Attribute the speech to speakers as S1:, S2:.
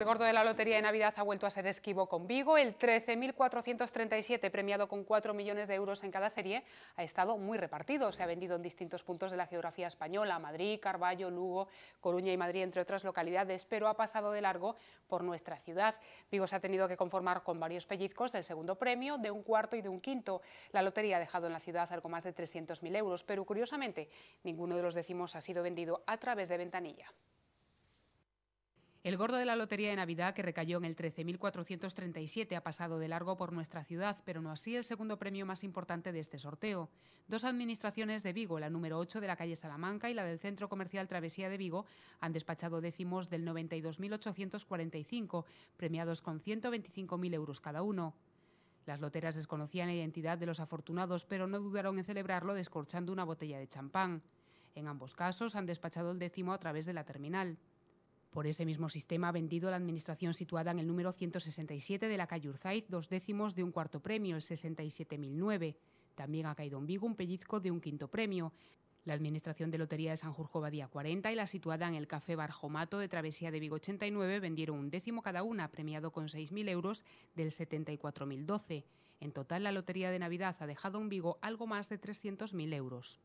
S1: El gordo de la Lotería de Navidad ha vuelto a ser esquivo con Vigo. El 13.437, premiado con 4 millones de euros en cada serie, ha estado muy repartido. Se ha vendido en distintos puntos de la geografía española, Madrid, Carballo, Lugo, Coruña y Madrid, entre otras localidades, pero ha pasado de largo por nuestra ciudad. Vigo se ha tenido que conformar con varios pellizcos del segundo premio, de un cuarto y de un quinto. La lotería ha dejado en la ciudad algo más de 300.000 euros, pero curiosamente ninguno de los decimos ha sido vendido a través de ventanilla. El gordo de la Lotería de Navidad, que recayó en el 13.437, ha pasado de largo por nuestra ciudad, pero no así el segundo premio más importante de este sorteo. Dos administraciones de Vigo, la número 8 de la calle Salamanca y la del Centro Comercial Travesía de Vigo, han despachado décimos del 92.845, premiados con 125.000 euros cada uno. Las loteras desconocían la identidad de los afortunados, pero no dudaron en celebrarlo descorchando una botella de champán. En ambos casos han despachado el décimo a través de la terminal. Por ese mismo sistema ha vendido la administración situada en el número 167 de la calle Urzaiz dos décimos de un cuarto premio, el 67.009. También ha caído en Vigo un pellizco de un quinto premio. La Administración de Lotería de Sanjurjo día 40 y la situada en el Café Barjomato de Travesía de Vigo 89 vendieron un décimo cada una, premiado con 6.000 euros del 74.012. En total, la Lotería de Navidad ha dejado en Vigo algo más de 300.000 euros.